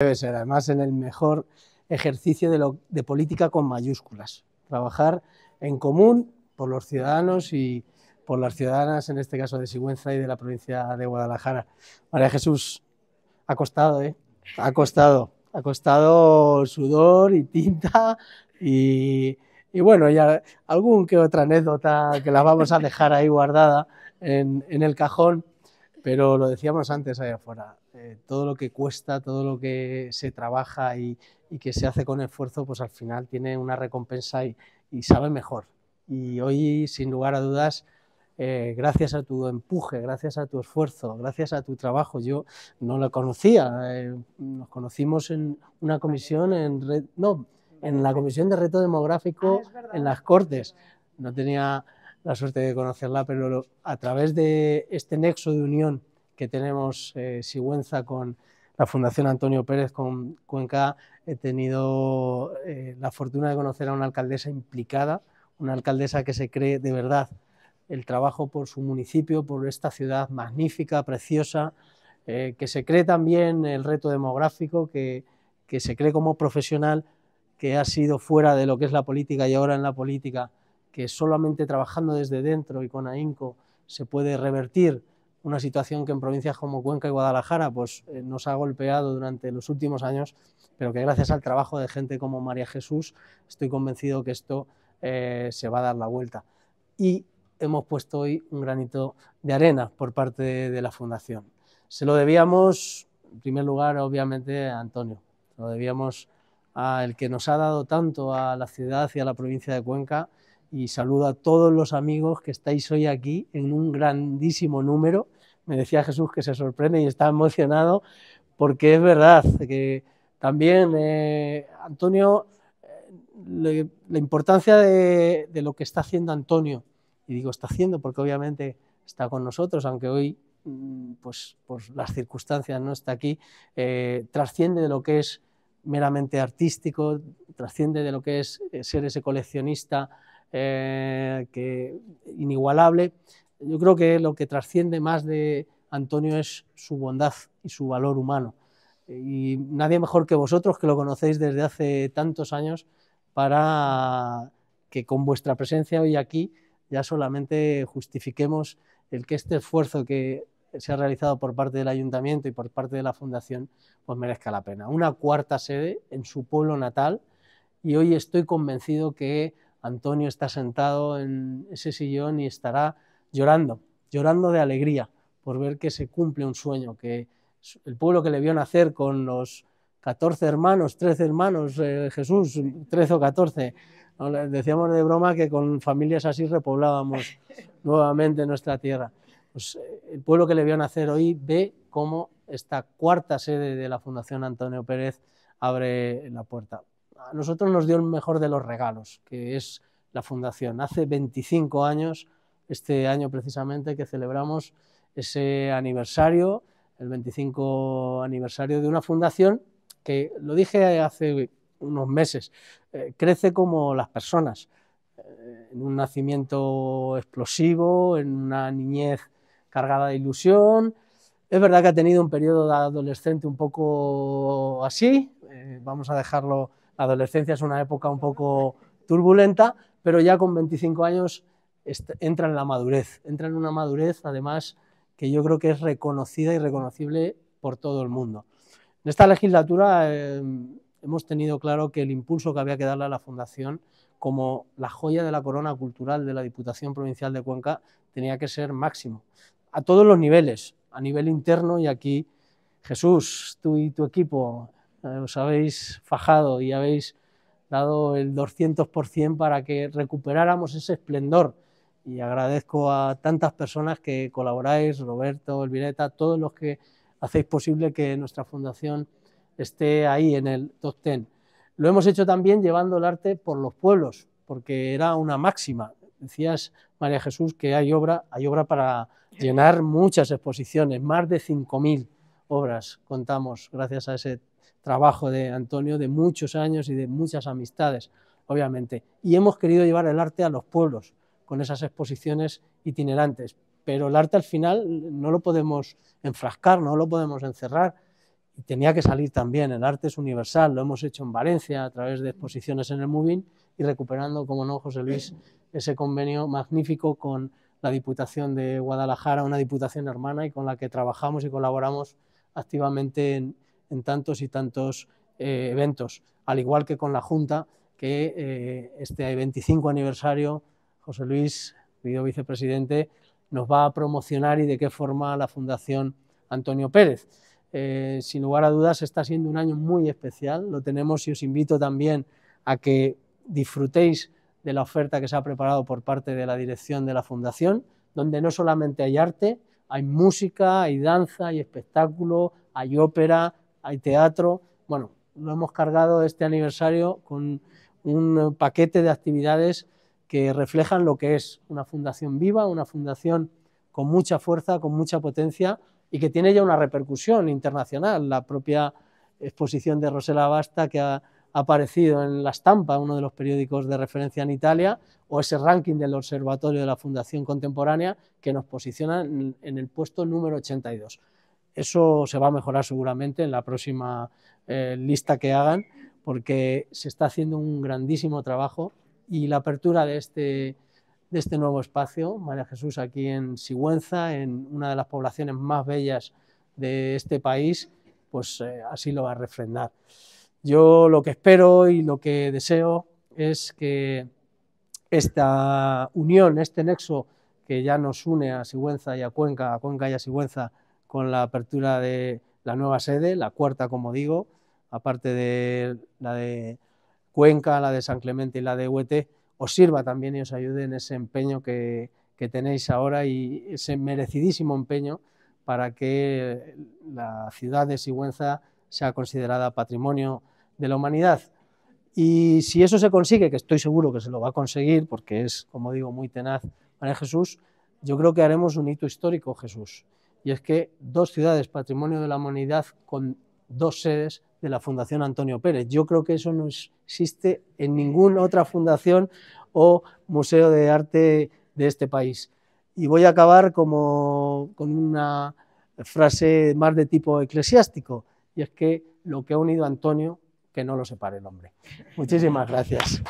Debe ser, además, en el mejor ejercicio de, política con mayúsculas. Trabajar en común por los ciudadanos y por las ciudadanas, en este caso de Sigüenza y de la provincia de Guadalajara. María Jesús, ha costado, ¿eh? Ha costado. Ha costado sudor y tinta y, bueno, ya algún que otra anécdota que la vamos a dejar ahí guardada en, en el cajón, pero lo decíamos antes ahí afuera eh, todo lo que cuesta, todo lo que se trabaja y, que se hace con esfuerzo, pues al final tiene una recompensa y, sabe mejor. Y hoy, sin lugar a dudas, eh, gracias a tu empuje, gracias a tu esfuerzo, gracias a tu trabajo. Yo no la conocía, eh, nos conocimos en una comisión, en no, en la comisión de reto demográfico ah, en las Cortes. No tenía la suerte de conocerla, pero a través de este nexo de unión que tenemos eh, Sigüenza con la Fundación Antonio Pérez con Cuenca, he tenido eh, la fortuna de conocer a una alcaldesa implicada, una alcaldesa que se cree de verdad el trabajo por su municipio, por esta ciudad magnífica, preciosa, eh, que se cree también el reto demográfico, que, que se cree como profesional que ha sido fuera de lo que es la política y ahora en la política, que solamente trabajando desde dentro y con ahínco se puede revertir una situación que en provincias como Cuenca y Guadalajara pues, eh, nos ha golpeado durante los últimos años, pero que gracias al trabajo de gente como María Jesús estoy convencido que esto eh, se va a dar la vuelta. Y hemos puesto hoy un granito de arena por parte de, de la Fundación. Se lo debíamos, en primer lugar, obviamente, a Antonio. Se lo debíamos al que nos ha dado tanto a la ciudad y a la provincia de Cuenca y saludo a todos los amigos que estáis hoy aquí en un grandísimo número. Me decía Jesús que se sorprende y está emocionado porque es verdad que también, eh, Antonio, eh, la importancia de, lo que está haciendo Antonio, y digo está haciendo porque obviamente está con nosotros, aunque hoy mm, pues, las circunstancias no está aquí, eh, trasciende de lo que es meramente artístico, trasciende de lo que es ser ese coleccionista, eh, que, inigualable. Yo creo que lo que trasciende más de Antonio es su bondad y su valor humano. Y nadie mejor que vosotros, que lo conocéis desde hace tantos años, para que con vuestra presencia hoy aquí ya solamente justifiquemos el que este esfuerzo que se ha realizado por parte del ayuntamiento y por parte de la fundación, pues merezca la pena. Una cuarta sede en su pueblo natal y hoy estoy convencido que Antonio está sentado en ese sillón y estará llorando, llorando de alegría por ver que se cumple un sueño, que el pueblo que le vio nacer con los 14 hermanos, 13 hermanos, eh, Jesús, 13 o 14, decíamos de broma que con familias así repoblábamos nuevamente nuestra tierra. Pues, eh, el pueblo que le vio nacer hoy ve cómo esta cuarta sede de la Fundación Antonio Pérez abre la puerta a nosotros nos dio el mejor de los regalos, que es la fundación. Hace 25 años, este año precisamente, que celebramos ese aniversario, el 25 aniversario de una fundación que, lo dije hace unos meses, eh, crece como las personas, eh, en un nacimiento explosivo, en una niñez cargada de ilusión. Es verdad que ha tenido un periodo de adolescente un poco así, eh, vamos a dejarlo la adolescencia es una época un poco turbulenta, pero ya con 25 años entra en la madurez, entra en una madurez además que yo creo que es reconocida y reconocible por todo el mundo. En esta legislatura eh, hemos tenido claro que el impulso que había que darle a la Fundación como la joya de la corona cultural de la Diputación Provincial de Cuenca tenía que ser máximo, a todos los niveles, a nivel interno y aquí Jesús, tú y tu equipo, os habéis fajado y habéis dado el 200% para que recuperáramos ese esplendor. Y agradezco a tantas personas que colaboráis, Roberto, Elvireta, todos los que hacéis posible que nuestra fundación esté ahí en el top 10. Lo hemos hecho también llevando el arte por los pueblos, porque era una máxima. Decías, María Jesús, que hay obra, hay obra para llenar muchas exposiciones, más de 5.000 obras contamos gracias a ese trabajo de Antonio de muchos años y de muchas amistades, obviamente. Y hemos querido llevar el arte a los pueblos con esas exposiciones itinerantes. Pero el arte al final no lo podemos enfrascar, no lo podemos encerrar. Y tenía que salir también. El arte es universal. Lo hemos hecho en Valencia a través de exposiciones en el Movin y recuperando, como no, José Luis, ese convenio magnífico con la Diputación de Guadalajara, una diputación hermana y con la que trabajamos y colaboramos activamente en, en tantos y tantos eh, eventos, al igual que con la Junta, que eh, este 25 aniversario, José Luis, querido vicepresidente, nos va a promocionar y de qué forma la Fundación Antonio Pérez. Eh, sin lugar a dudas, está siendo un año muy especial, lo tenemos y os invito también a que disfrutéis de la oferta que se ha preparado por parte de la dirección de la Fundación, donde no solamente hay arte, hay música, hay danza, hay espectáculo, hay ópera, hay teatro. Bueno, lo hemos cargado este aniversario con un paquete de actividades que reflejan lo que es una fundación viva, una fundación con mucha fuerza, con mucha potencia y que tiene ya una repercusión internacional. La propia exposición de Rosela Basta que ha aparecido en La Stampa, uno de los periódicos de referencia en Italia, o ese ranking del Observatorio de la Fundación Contemporánea que nos posiciona en el puesto número 82. Eso se va a mejorar seguramente en la próxima eh, lista que hagan, porque se está haciendo un grandísimo trabajo y la apertura de este, de este nuevo espacio, María Jesús, aquí en Sigüenza, en una de las poblaciones más bellas de este país, pues eh, así lo va a refrendar. Yo lo que espero y lo que deseo es que esta unión, este nexo que ya nos une a Sigüenza y a Cuenca, a Cuenca y a Sigüenza, con la apertura de la nueva sede, la cuarta, como digo, aparte de la de Cuenca, la de San Clemente y la de Huete, os sirva también y os ayude en ese empeño que, tenéis ahora y ese merecidísimo empeño para que la ciudad de Sigüenza sea considerada patrimonio de la humanidad. Y si eso se consigue, que estoy seguro que se lo va a conseguir, porque es, como digo, muy tenaz María Jesús, yo creo que haremos un hito histórico, Jesús y es que dos ciudades patrimonio de la humanidad con dos sedes de la Fundación Antonio Pérez. Yo creo que eso no existe en ninguna otra fundación o museo de arte de este país. Y voy a acabar como, con una frase más de tipo eclesiástico, y es que lo que ha unido a Antonio, que no lo separe el hombre. Muchísimas gracias.